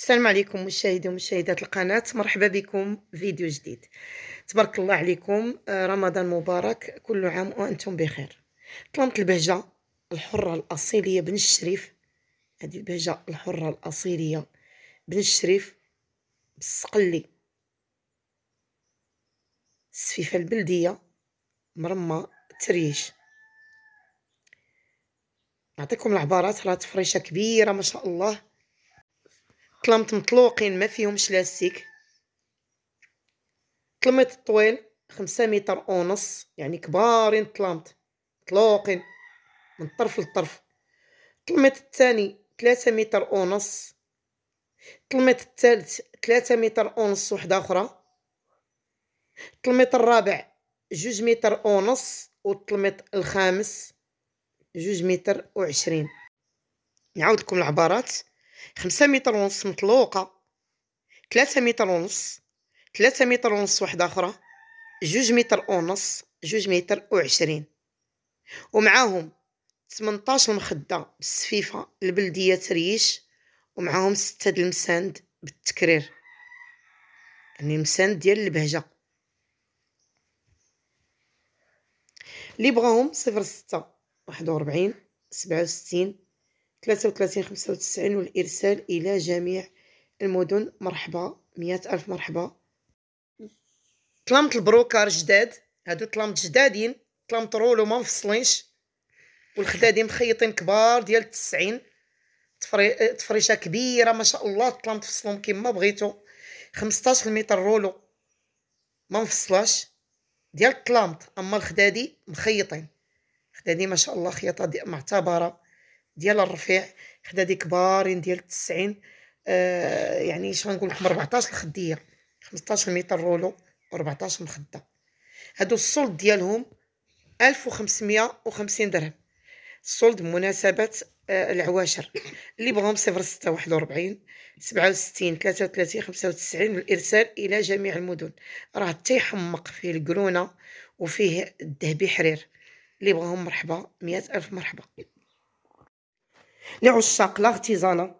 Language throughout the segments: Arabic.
السلام عليكم مشاهدي ومشاهدات القناة مرحبا بكم فيديو جديد تبارك الله عليكم آه، رمضان مبارك كل عام وأنتم بخير طلمت البهجة الحرة الأصيلية بن الشريف هذه البهجة الحرة الأصيلية بن الشريف بالسقلي السفيفة البلدية مرمى تريش نعطيكم العبارات راه تفريشة كبيرة ما شاء الله طلمط مطلوقين ما فيهمش لاستيك طلميط الطويل خمسة متر ونص يعني كبارين طلمت مطلوقين من طرف للطرف طلمت الثاني ثلاثة متر ونص طلمت الثالث ثلاثة متر ونص وحده اخرى طلمت الرابع جوج متر ونص وطلمت الخامس جوج متر وعشرين نعود لكم العبارات خمسة متر ونص مطلوقة ثلاثة متر ونص ثلاثة متر ونص وحدة أخرى جوج متر ونص جوج متر وعشرين ومعاهم 18 مخدة بالسفيفة البلدية تريش ومعاهم ستة المساند بالتكرير يعني المساند ديال البهجة لي بغاهم صفر ستة واحد وربعين سبعة وستين 33 95 والإرسال إلى جميع المدن مرحبا مئة ألف مرحبا طلمت البروكار جداد هادو طلمت جدادين طلمت رولو وما مفصلينش والخدادين مخيطين كبار ديال التسعين تفري... تفريشه كبيره ما شاء الله طلمت فصلهم كما بغيتو 15 متر رولو ما مفصلاش ديال الطلامط اما الخدادي مخيطين خدادي ما شاء الله خياطه معتبره ديال الرفيع خدا ديك بارين ديال 90 آه يعني اش غنقول لكم 14 الخديه 15 متر رولو ربعتاش 14 مخده هادو السولد ديالهم 1550 درهم السولد بمناسبه آه العواشر اللي بغاهم وستين تلاتة 67 33 95 بالإرسال الى جميع المدن راه تيحمق فيه الكرونه وفيه الذهبي حرير اللي بغاهم مرحبا مئة ألف مرحبا لعشاق لاغتيزانا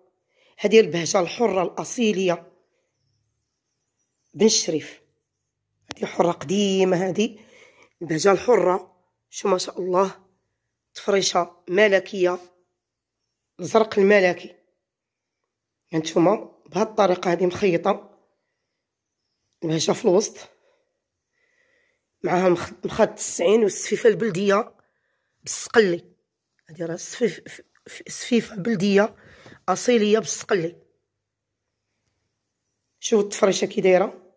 هذه البهجة الحرة الأصيلية بن شريف هذه حرة قديمة هذه البهجة الحرة شو ما شاء الله تفريشة ملكية الزرق الملكي هانتوما يعني بهاد الطريقة هذه مخيطة البهجة في الوسط معها مخد التسعين والسفيفة البلدية بالسقلي هذه راه السفيف سفيفة بلدية أصيلية بالسقلي شوف التفريشة كي دايرة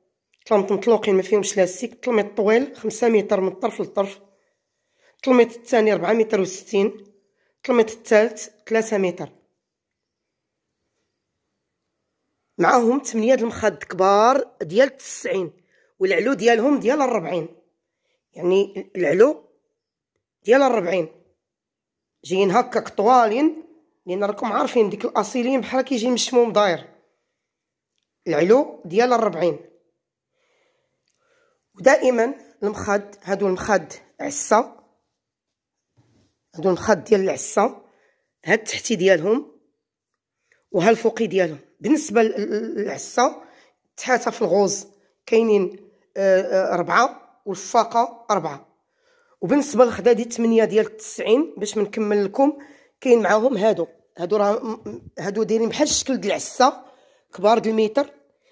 طلمط مطلوقين ما فيهمش لاستيك الطلميط طويل خمسة متر من الطرف للطرف الطلميط الثاني ربعة متر وستين الطلميط الثالث ثلاثة متر معاهم تمنية المخاد كبار ديال تسعين والعلو ديالهم ديال الربعين يعني العلو ديال الربعين جايين هكاك طوالين لان راكم عارفين ديك الاصيلين بحال كيجي مشموم داير العلو ديال الربعين ودائما المخد هادو المخد عصا هادو المخد ديال العصا هاد التحتي ديالهم وها الفوقي ديالهم بالنسبه للعصا تحتها في الغوز كاينين أه, آه، ربعه والفاقه ربعه وبالنسبه للخدا ديال 8 ديال 90 باش منكمل لكم كاين معاهم هادو هادو راه هادو دايرين بحال الشكل ديال العسه كبار ديال الميتر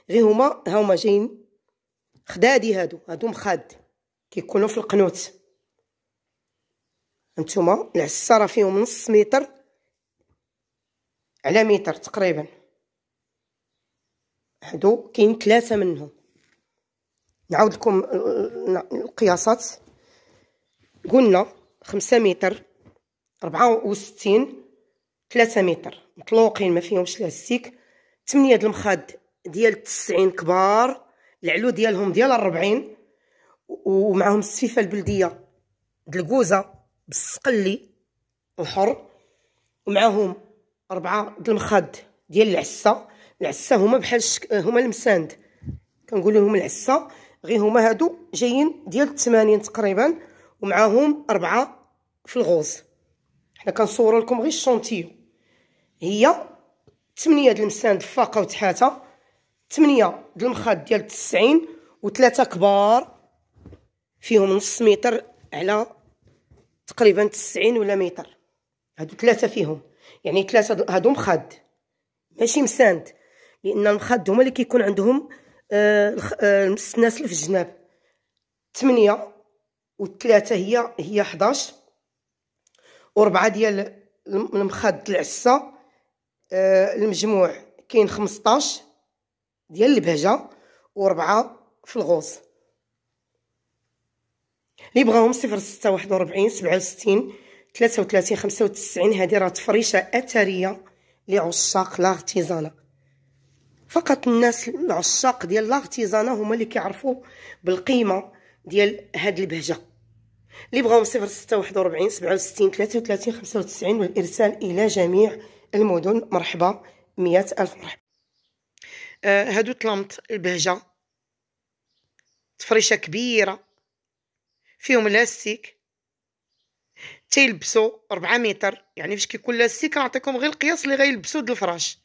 غير هما ها هما جايين خدادي هادو هادو مخاد كيكونوا في القنوت انتما العسه راه فيهم نص متر على متر تقريبا هادو كاين ثلاثه منهم نعاود لكم القياسات قلنا خمسة متر ربعة وستين ثلاثة متر مطلوقين ما فيهمش لاستيك تمنية د المخاد ديال التسعين كبار العلو ديالهم ديال الربعين ومعهم السفيفة البلدية د الكوزة بالسقلي الحر ومعهم ربعة د المخاد ديال العسة العسة هما بحال شك... هما المساند كنقول لهم العسة غير هما هادو جايين ديال التمانين تقريبا ومعاهم أربعة في الغوز حنا كنصورو لكم غير الشونتيو هي تمنية د المسان دفاقه وتحاته تمنية د المخاد ديال التسعين وثلاثه كبار فيهم نص متر على تقريبا تسعين ولا متر هادو ثلاثه فيهم يعني ثلاثه هادو مخاد ماشي مساند لان المخاد هما اللي كيكون عندهم آه الناس آه، في الجناب تمنية والثلاثه هي هي 11 وربعه ديال المخاد العسه آه، المجموع كاين 15 ديال البهجه وربعه في الغوص لي بغاهم صفر ستة واحد سبعة وستين 41 67 خمسة وتسعين هادي راه تفريشه اثريه لعشاق لاغتيزانه فقط الناس العشاق ديال لاغتيزانه هما اللي كيعرفوا بالقيمه ديال هاد البهجه اللي بغاهم صفر ستة واحد وربعين سبعة وستين تلاتة وتلاتين خمسة وتسعين والإرسال إلى جميع المدن مرحبا مية ألف مرحبا آه هادو طلمط البهجة تفريشة كبيرة فيهم لاستيك تيلبسو 4 متر يعني فاش كيكون لاستيك نعطيكم غير القياس اللي غيلبسو د الفراش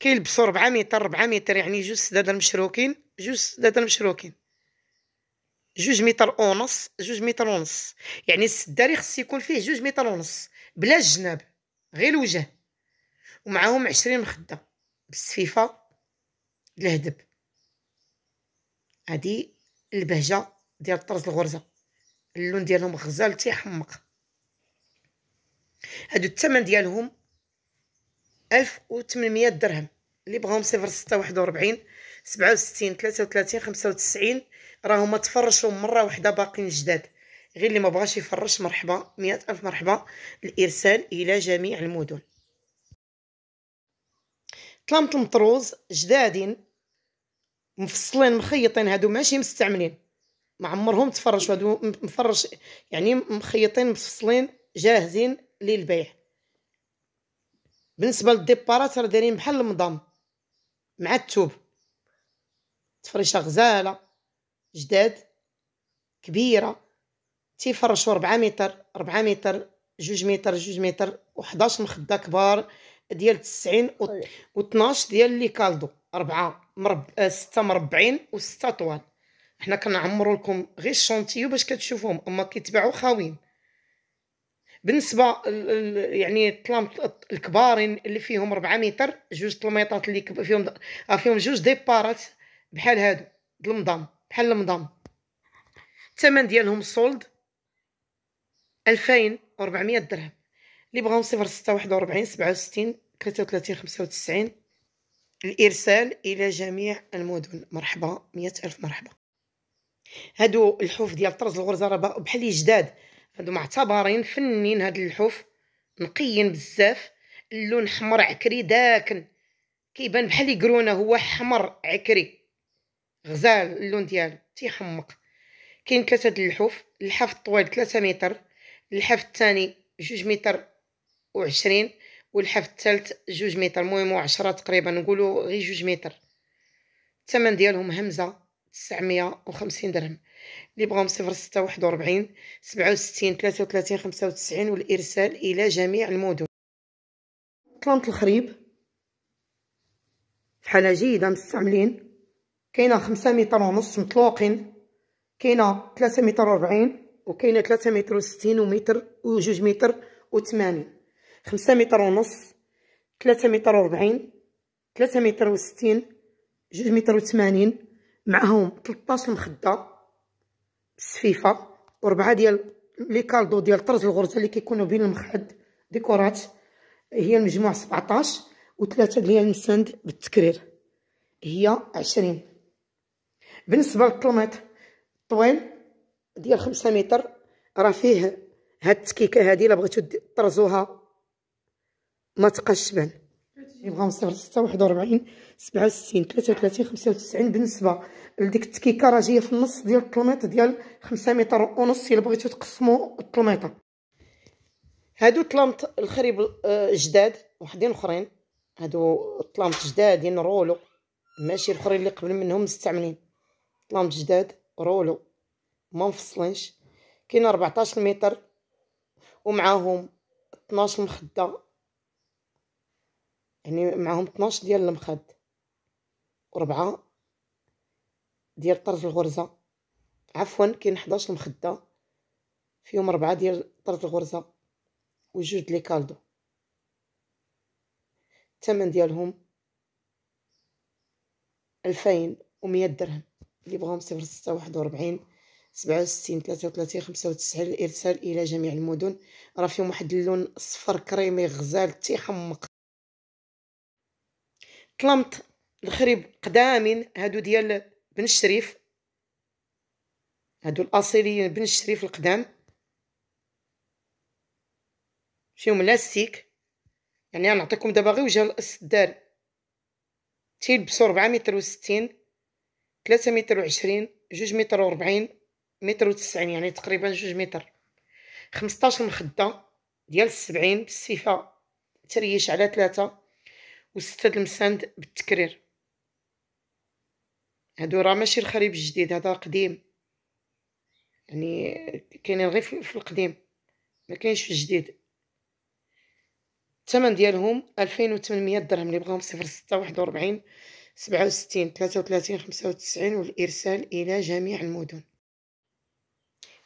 كيلبسو 4 متر 4 متر يعني جوج سداد المشروكين جوج سداد المشروكين جوج متر ونص جوج متر ونص يعني السداري خص يكون فيه جوج متر ونص بلا جناب غير الوجه ومعاهم عشرين مخده بالسفيفه الهدب هادي البهجه ديال طرز الغرزه اللون ديالهم غزال تيحمق هادو الثمن ديالهم ألف وثمنمية درهم اللي بغاهم صفر ستة واحد وربعين سبعة وستين تلاتة وتلاتين خمسة وتسعين راهما تفرشوا مره واحده باقيين جداد غير اللي ما بغاش يفرش مرحبا مئة الف مرحبا الارسال الى جميع المدن طلامط المطروز جدادين مفصلين مخيطين هادو ماشي مستعملين ما عمرهم تفرشوا هادو مفرش يعني مخيطين مفصلين جاهزين للبيع بالنسبه للديبارات راه دايرين بحال المضام مع التوب تفريشه غزاله جداد كبيرة تيفرشو ربعة متر ربعة متر جوج متر جوج متر وحداش مخدة كبار ديال تسعين واتناش طيب. ديال لي كالدو ربعة مرب... آه، ستة مربعين وستة طوال حنا كنعمرو لكم غير الشونتيو باش كتشوفوهم هما كيتباعو خاوين بالنسبة ال... يعني الطلام الكبارين اللي فيهم ربعة متر جوج طلميطات اللي فيهم آه، فيهم جوج ديبارات بحال هادو دلمضام بحال المضام الثمن ديالهم سولد 2400 درهم اللي بغاو 0641 67 33 95 الارسال الى جميع المدن مرحبا مئة الف مرحبا هادو الحوف ديال طرز الغرزه راه بحال جداد هادو معتبرين فنين هاد الحوف نقيين بزاف اللون حمر عكري داكن كيبان بحال يقرونه هو حمر عكري غزال اللون ديال تيحمق كاين ثلاثه د اللحوف الحف الطويل 3 متر الحف الثاني 2 متر و20 والحف الثالث 2 متر المهم 10 تقريبا نقولوا غير 2 متر الثمن ديالهم همزه 950 درهم اللي بغاهم 0641 67 33 95 والارسال الى جميع المدن طلنت الخريب في حاله جيده مستعملين كاينه خمسة متر ونص مطلوقين كاينه تلاتة متر وربعين وكاينه تلاتة متر وستين ومتر وجوج متر وثمانين خمسة متر ونص تلاتة متر وربعين تلاتة متر وستين جوج متر وثمانين معهم 13 مخده سفيفه وربعه ديال لي كالدو ديال طرز الغرزه اللي كيكونوا بين المخد ديكورات هي المجموع 17 وثلاثه ديال المسند بالتكرير هي 20 بالنسبه للطلمات طويل ديال خمسة متر راه فيه هاد التكيكه هادي الا بغيتو طرزوها ما تقاش تبان يبغاو صفر ستة واحد وربعين سبعة وستين ثلاثة وثلاثين خمسة وتسعين بالنسبة لديك التكيكة راه جاية في النص ديال الطلميط ديال خمسة متر ونص إلا بغيتو تقسمو الطلميطة هادو طلامط الخريب آه، جداد وحدين أخرين هادو طلامط جدادين رولو ماشي الاخرين اللي قبل منهم مستعملين طلام جداد رولو ما مفصلينش كاين 14 متر ومعاهم 12 مخده يعني معاهم 12 ديال المخد وربعه ديال طرز الغرزه عفوا كاين 11 مخده فيهم ربعه ديال طرز الغرزه وجوج لي كالدو الثمن ديالهم 2100 درهم اللي بغاهم صفر ستة واحد وربعين سبعة وستين تلاتة وتلاتين خمسة وتسعين الارسال الى جميع المدن راه فيهم واحد اللون صفر كريمي غزال تيحمق طلمت الخريب قدامين هادو ديال بن الشريف هادو الاصيليين بن الشريف القدام فيهم لاستيك يعني غنعطيكم دابا غير وجه الدار تيلبسو ربعة متر وستين ثلاثة متر وعشرين جوج متر وربعين متر وتسعين يعني تقريبا جوج متر خمسطاش مخدة ديال السبعين بالسيفة تريش على ثلاثة وستة المساند بالتكرير هادو راه ماشي الخريب الجديد هذا قديم يعني كاينين غير في القديم ما كاينش في الجديد الثمن ديالهم 2800 درهم اللي بغاهم واحد وربعين سبعة وستين ثلاثة وثلاثين خمسة وتسعين والإرسال إلى جميع المدن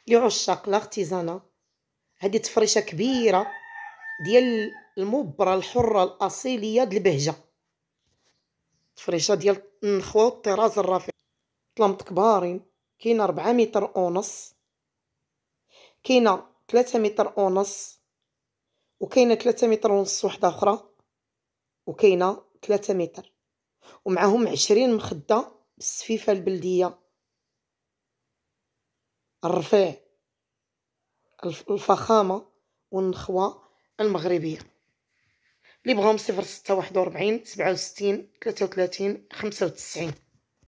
لعشاق لاغتيزانا هذه تفريشة كبيرة ديال المبرة الحرة الأصيلية ديال البهجة تفريشه ديال النخوه والطراز الرفيع طلمط كبارين كاينه ربعة متر ونص كاينه ثلاثة متر ونص وكاينه ثلاثة متر ونص وحده اخرى وكاينه ثلاثة متر ومعهم عشرين مخدة بالسفيفة البلدية الرفيع الفخامة والنخوة المغربية اللي بغاهم صفر ستة واحد وربعين سبعة وستين تلاتة وتلاتين خمسة وتسعين